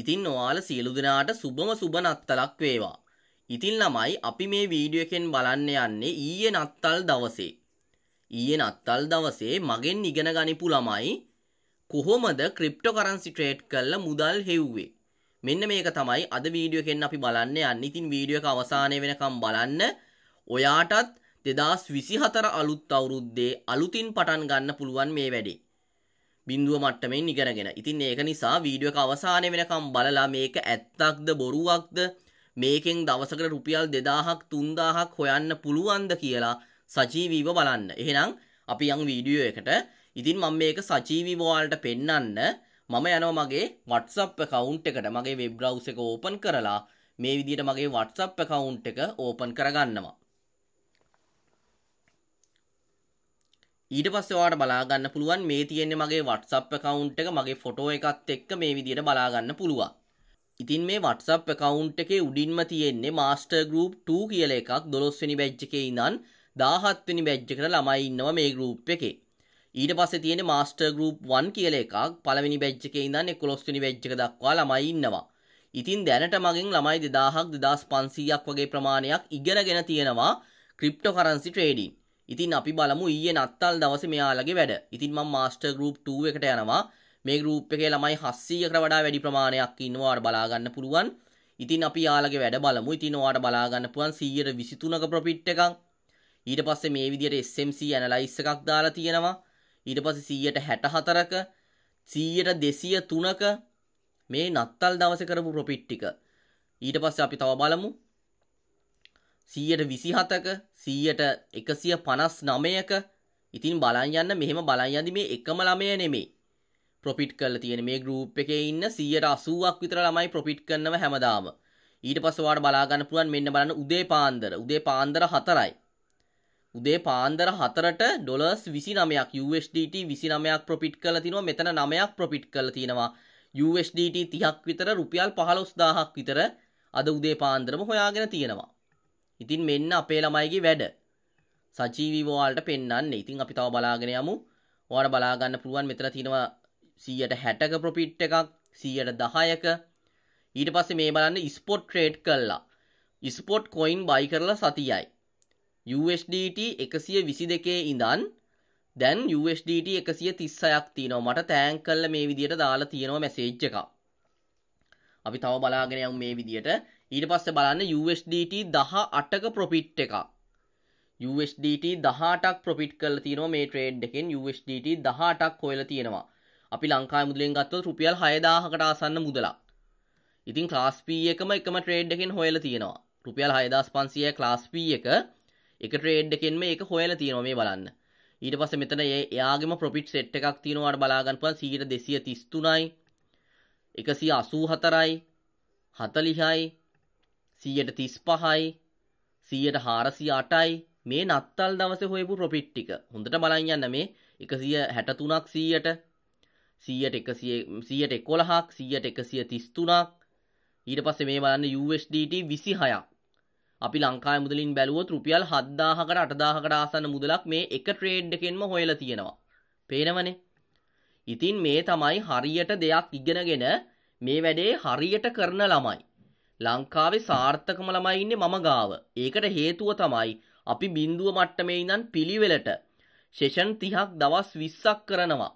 ඉතින් ඔයාල සියලු දෙනාට සුබම සුබ නත්තලක් වේවා. ඉතින් ළමයි අපි මේ වීඩියෝ එකෙන් බලන්න යන්නේ ඊයේ නත්තල් දවසේ. ඊයේ නත්තල් දවසේ මගෙන් ඉගෙන ගනිපු ළමයි කොහොමද ක්‍රිප්ටෝ කරන්සි ට්‍රේඩ් කරලා මුදල් හෙව්වේ. මෙන්න මේක තමයි අද වීඩියෝ එකෙන් අපි බලන්න යන්නේ. ඉතින් වීඩියෝ එක අවසානය වෙනකම් බලන්න. ඔයාටත් 2024 අලුත් අවුරුද්දේ අලුතින් පටන් ගන්න පුළුවන් මේ වැඩේ. බින්දුව මට්ටමින් ඉගෙනගෙන. ඉතින් ඒක නිසා වීඩියෝ එක අවසානය වෙනකම් බලලා මේක ඇත්තක්ද බොරුවක්ද මේකෙන් දවසකට රුපියල් 2000ක් 3000ක් හොයන්න පුළුවන්ද කියලා සජීවීව බලන්න. එහෙනම් අපි යන් වීඩියෝ එකට ඉතින් මම මේක සජීවීව ඔයාලට පෙන්වන්න මම යනවා මගේ WhatsApp account එකට මගේ web browser එක open කරලා මේ විදිහට මගේ WhatsApp account එක open කරගන්නවා. ඊට පස්සේ ඔයාලට බලා ගන්න පුළුවන් මේ තියෙන්නේ මගේ WhatsApp account එක මගේ ෆොටෝ එකත් එක්ක මේ විදිහට බලා ගන්න පුළුවන්. ඉතින් මේ WhatsApp account එකේ උඩින්ම තියෙන්නේ master group 2 කියලා එකක් 12 වෙනි බැච් එකේ ඉඳන් 17 වෙනි බැච් එකට ළමයි ඉන්නවා මේ group එකේ. ඊට පස්සේ තියෙන මාස්ටර් ගෲප් 1 කියලා එකක් පළවෙනි බැච් එකේ ඉඳන් 11 වෙනි බැච් එක දක්වා ළමයි ඉන්නවා. ඉතින් දැනට මගෙන් ළමයි 2000ක් 2500ක් වගේ ප්‍රමාණයක් ඉගෙනගෙන තියෙනවා ක්‍රිප්ටෝ කරන්සි ට්‍රේඩින්. ඉතින් අපි බලමු ඊයේ නත්තල් දවසේ මෙයාලගේ වැඩ. ඉතින් මම මාස්ටර් ගෲප් 2 එකට යනවා. මේ ගෲප් එකේ ළමයි 700කට වඩා වැඩි ප්‍රමාණයක් ඉන්නවා ඔයාලා බලා ගන්න පුළුවන්. ඉතින් අපි යාලගේ වැඩ බලමු. ඉතින් ඔයාලට බලා ගන්න පුළුවන් 123ක ප්‍රොෆිට් එකක්. ඊට පස්සේ මේ විදිහට SMC ඇනලයිස් එකක් දාලා තියෙනවා. ඊට පස්සේ 164ක 100ට 203ක මේ නත්තල් දවසේ කරපු ප්‍රොෆිට් ටික. ඊට පස්සේ අපි තව බලමු සීයට විසිහතක සීයට එකසිය පනස් නමයක ඉතින් බලන්යන්න මෙහෙම බලන්යදි මේ එකම ළමය නෙමේ ප්‍රොපිට් කල තියෙන මේ ගරුප් එක ඉන්න සීයට අසුවක් විතර ළමයි ප්‍රොපිට් කරනව හැමදාම ඊට පස්සවාට බලාගන්න පුළුවන් මෙන්න බලන්න උදේ පාන්දර උදේ පාන්දර හතරයි උදේ පාන්දර හතරට ඩොලස් විසි නමයක් USDT විසි නමයක් ප්‍රොපිට් කල තිනවා මෙතන නමයක් ප්‍රොපිට් කල තියෙනවා USDT තිහක් විතර රුපියල් පහලොස්දාහක් විතර අද උදේ පාන්දරම හොයාගෙන තියෙනවා ඉතින් මෙන්න අපේ ළමයිගේ වැඩ. සජීවීව ඔයාලට පෙන්වන්නේ. ඉතින් අපි තව බලාගෙන යමු. ඔයාලා බලා ගන්න පුළුවන් මෙතන තියෙනවා 160ක ප්‍රොෆිට් එකක් 110ක ඊට පස්සේ මේ බලන්න ස්පොට් ට්‍රේඩ් කළා. ස්පොට් කොයින් බයි කරලා සතියයි. USDT 122 ඉඳන් දැන් USDT 136ක් තියෙනවා. මට තෑන්ක් කළා මේ විදියට දාලා තියෙනවා මැසේජ් එකක්. අපි තව බලාගෙන යමු මේ විදියට ඊට පස්සේ බලන්න USDT 18ක ප්‍රොෆිට් එකක් USDT 18ක් ප්‍රොෆිට් කරලා තියෙනවා මේ ට්‍රේඩ් එකෙන් USDT 18ක් හොයලා තියෙනවා. අපි ලංකාවේ මුදලෙන් ගත්තොත් රුපියල් 6000කට ආසන්න මුදලක්. ඉතින් ක්ලාස් P එකම එකම ට්‍රේඩ් එකෙන් හොයලා තියෙනවා. රුපියල් 6500 ක්ලාස් P එක එක ට්‍රේඩ් එකෙන්ම ඒක හොයලා තියෙනවා මේ බලන්න. ඊට පස්සේ මෙතන එයාගේම ප්‍රොෆිට් සෙට් එකක් තියෙනවා අර බලා ගන්න පුළුවන් 100 233යි 184යි 40යි සියයට තිස් පහයි සියයට හාරසි අටයි මේ නත්තල් දවස හොයපු ප්‍රොපිට්ටික හොඳට බලන් යන්න මේ එකසිය හැටතුනක් සීයට සීයට එකසිය සීයට එකොළහක් සීයට එකසිය තිස්තුනක් ඊට පස්සේ මේ බලන්න USDT විසි හයක් අපි ලංකායි මුදලින් බැලුවොත් රුපියල් හද්දාහකට අටදාහකට ආසන්න මුදලක් මේ එක ට්‍රේඩ් එකෙන්ම හොයලා තියෙනවා. පේනවනේ. ඉතින් මේ තමයි හරියට දෙයක් ඉගෙනගෙන මේ වැඩේ හරියට කරන ළමයි. ලංකාවේ සාර්ථකම ළමයි ඉන්නේ මම ගාව. ඒකට හේතුව තමයි අපි බිඳුව මට්ටමේ ඉඳන් පිළිවෙලට සෙෂන් 30ක් දවස් 20ක් කරනවා.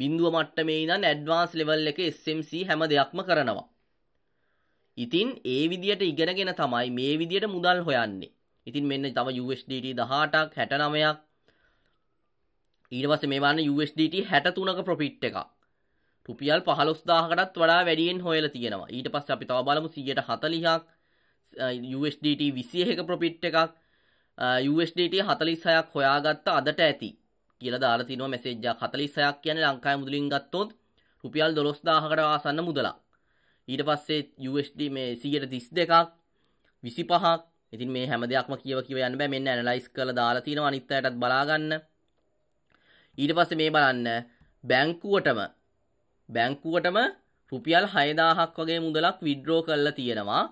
බිඳුව මට්ටමේ ඉඳන් ඇඩ්වාන්ස් ලෙවල් එකේ SMC හැම දෙයක්ම කරනවා. ඉතින් ඒ විදියට ඉගෙනගෙන තමයි මේ විදියට මුදල් හොයන්නේ. ඉතින් මෙන්න තව USDT 18ක් 69ක් ඊට පස්සේ මේ වන්න USDT 63ක ප්‍රොෆිට් එකක්. රුපියල් පහලොස්දාහකටත් වඩා වැඩියෙන් හොයල තියෙනවා ඊට පස්ස අපි තව බලමු සියට හතලිහක් USDT විසියහක ප්‍රොපිට් එකක් USDT හතලිස්සයක් හොයාගත්ත අදට ඇති කියල දාලා තිනව මෙසේජ්ජා හතලිස්සයක් කියන ලංකායි මුදලින් ගත්තොත් රුපියල් දොළොස්දාහකට ආසන්න මුදලා ඊට පස්සේ USD මේ සියට තිස් දෙකක් විසි පහක් ඉතින් මේ හැම දෙයක්ම කියව කිව යන්න බෑ මෙන්න ඇනලයිස් කළ දාලා තියෙනවා අනිත් අයටත් බලාගන්න ඊට පස්සේ මේ බලන්න බැංකුවටම බැංකුවටම රුපියල් හයදාහක් වගේ මුදලක් විඩ්‍රෝ කරලා තියෙනවා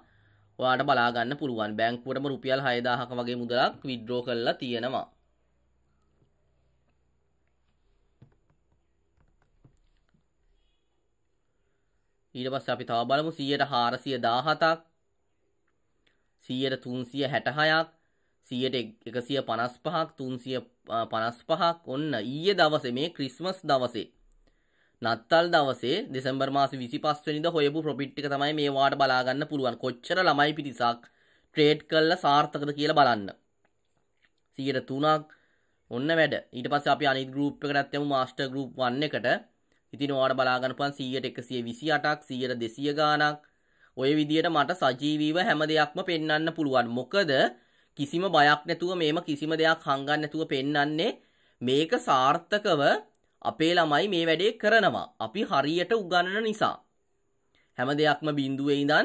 ඔයාට බලාගන්න පුළුවන් බැංකුවටම රුපියල් හයදාහක වගේ මුදලක් විඩ්‍රෝ කරලා තියෙනවා ඊට පස්සේ අපි තව බලමු 100ට 417ක් 100ට 366ක් 100ට 155ක් 355ක් ඔන්න ඊයේ දවසේ මේ ක්‍රිස්මස් දවසේ නත්තල් දවසේ දෙසම්බර් මාස 25 වෙනිදා හොයපු ප්‍රොෆිට් එක තමයි මේ වාට බලා ගන්න පුළුවන්. කොච්චර ළමයි පිරිසක් ට්‍රේඩ් කළා සාර්ථකද කියලා බලන්න. 103ක් ඔන්න වැඩ. ඊට පස්සේ අපි අනිත් ගෲප් එකකටත් යමු මාස්ටර් ගෲප් 1 එකට. ඉතින් ඔයාට බලා ගන්න පුළුවන් 100ට 128ක් 100ට 200 ගාණක්. ওই විදියට මට සජීවීව හැම දෙයක්ම පෙන්වන්න පුළුවන්. මොකද කිසිම බයක් නැතුව මේම කිසිම දෙයක් හංගන්න නැතුව පෙන්වන්නේ මේක සාර්ථකව අපේ ළමයි මේ වැඩේ කරනවා අපි හරියට උගන්නන නිසා. හැම දෙයක්ම බින්දුවේ ඉඳන්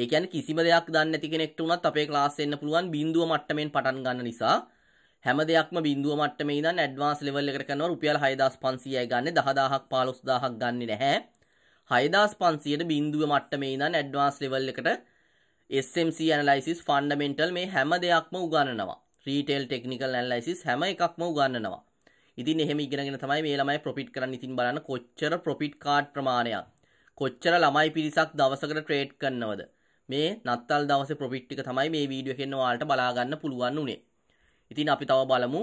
ඒ කියන්නේ කිසිම දෙයක් දන්නේ නැති කෙනෙක්ට උනත් අපේ ක්ලාස් එන්න පුළුවන් බින්දුව මට්ටමෙන් පටන් ගන්න නිසා හැම දෙයක්ම බින්දුව මට්ටමේ ඉඳන් ඇඩ්වාන්ස් ලෙවල් එකට කරනවා රුපියල් 6500යි ගන්න 10000ක් 15000ක් ගන්නේ නැහැ 6500ට බින්දුව මට්ටමේ ඉඳන් ඇඩ්වාන්ස් ලෙවල් එකට SMC ඇනලයිසිස් ෆන්ඩමෙන්ටල් මේ හැම දෙයක්ම උගන්වනවා රීටේල් ටෙක්නිකල් ඇනලයිසිස් හැම එකක්ම උගන්වනවා ඉතින් එහෙම ඉගෙනගෙන තමයි මේ ළමයි ප්‍රොෆිට් කරන්න ඉතින් බලන්න කොච්චර ප්‍රොෆිට් කාඩ් ප්‍රමාණයක් කොච්චර ළමයි පිරිසක් දවසකට ට්‍රේඩ් කරනවද මේ නත්තල් දවසේ ප්‍රොෆිට් ටික තමයි මේ වීඩියෝ එකෙන් ඔයාලට බලා ගන්න පුළුවන් උනේ. ඉතින් අපි තව බලමු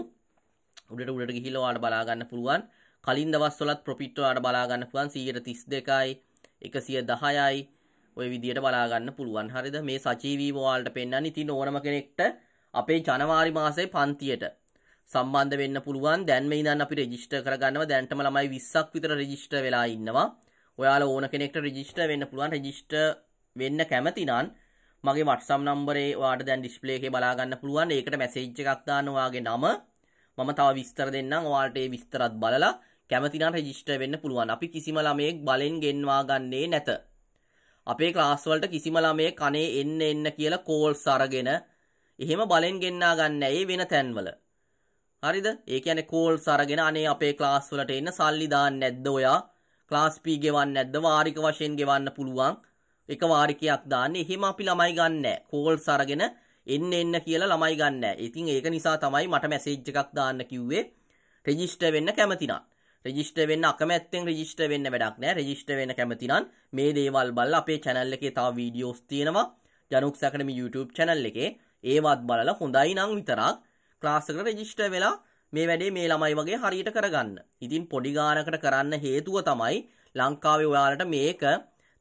උඩට උඩට ගිහිල්ලා ඔයාලට බලා ගන්න පුළුවන් කලින් දවස්වලත් ප්‍රොෆිට් ඔයාලට බලා ගන්න පුළුවන් 132යි 110යි ඔය විදිහට බලා ගන්න පුළුවන්. හරිද? මේ සජීවීව ඔයාලට පෙන්වන්න ඉතින් ඕනම කෙනෙක්ට අපේ ජනවාරි මාසයේ පන්තියට සම්බන්ධ වෙන්න පුළුවන් දැන්ම ඉඳන් අපි රෙජිස්ටර් කරගන්නවා දැන්ටම ළමයි 20ක් විතර රෙජිස්ටර් වෙලා ඉන්නවා ඔයාලා ඕන කෙනෙක්ට රෙජිස්ටර් වෙන්න පුළුවන් රෙජිස්ටර් වෙන්න කැමති නම් මගේ WhatsApp නම්බරේ ඔයාට දැන් ඩිස්ප්ලේ එකේ බලා ගන්න පුළුවන් ඒකට මැසේජ් එකක් දාන්න ඔයාගේ නම මම තව විස්තර දෙන්නම් ඔයාලට ඒ විස්තරත් බලලා කැමති නම් රෙජිස්ටර් වෙන්න පුළුවන් අපි කිසිම ළමයෙක් බලෙන් ගෙන්වා ගන්නේ නැත අපේ ක්ලාස්වලට කිසිම ළමයේ කනේ එන්න එන්න කියලා කෝල්ස් අරගෙන එහෙම බලෙන් ගෙන්නා ගන්න ඇයි වෙන තැන්වල හරිද ඒ කියන්නේ කෝල් සරගෙන අනේ අපේ ක්ලාස් වලට එන්න සල්ලි දාන්න නැද්ද ඔයා ක්ලාස් P ගෙවන්න නැද්ද වාරික වශයෙන් ගෙවන්න පුළුවන් එක වාරිකයක් දාන්න එහෙම අපි ළමයි ගන්න නැහැ කෝල් සරගෙන එන්න එන්න කියලා ළමයි ගන්න. ඉතින් ඒක නිසා තමයි මට මැසේජ් එකක් දාන්න කිව්වේ. රෙජිස්ටර් වෙන්න කැමති නම්. රෙජිස්ටර් වෙන්න අකමැත්තෙන් රෙජිස්ටර් වෙන්න වැඩක් නෑ. රෙජිස්ටර් වෙන්න කැමති නම් මේ දේවල් බලලා අපේ channel එකේ තව වීඩියෝස් තියෙනවා. ජනුක්ස් academy YouTube channel එකේ ඒවත් බලලා හොඳයි නම් විතරක් ක්ලාස්සකට රෙජිස්ට වෙලා මේ වැඩේ මේ ළමයි වගේ හරියට කරගන්න. ඉතින් පොඩි ගානකට කරන්න හේතුව තමයි ලංකාවේ ඔයාලට මේක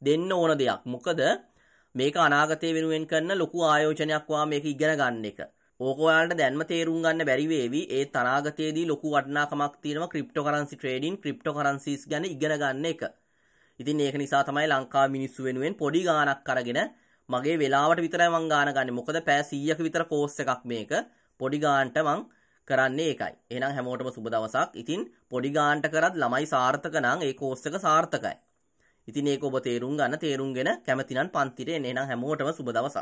දෙන්න ඕන දෙයක්. මොකද මේක අනාගතය වෙනුවෙන් කරන ලොකු ආයෝජනයක් වා මේක ඉගෙන ගන්න එක. ඕක ඔයාලට දැන්ම තේරුම් ගන්න බැරි වේවි. ඒ තනාගතයේදී ලොකු වටිනාකමක් තියෙනවා ක්‍රිප්ටෝකරන්සි ට්‍රේඩින් ක්‍රිප්ටෝකරන්සිස් ගැන ඉගෙන ගන්න එක. ඉතින් ඒක නිසා තමයි ලංකා මිනිස්සු වෙනුවෙන් පොඩි ගානක් අරගෙන මගේ වෙලාවට විතරයි මං ගාන ගන්නේ. මොකද පෑ 100ක විතර කෝස් එකක් මේක. පොඩිගාන්ට මං කරන්නේ එකයි එනම් හැමෝටම සුබ දවසක් ඉතින් පොඩිගාන්ට කරත් ළමයි සාර්ථක නං ඒ කෝස්සක සාර්ථකයි ඉතින් ඒක ඔබ තේරුම් ගන්න තේරුම්ගෙන කැමතිනම් පන්තිරේ එනම් හැමෝටම සුබ දවසක්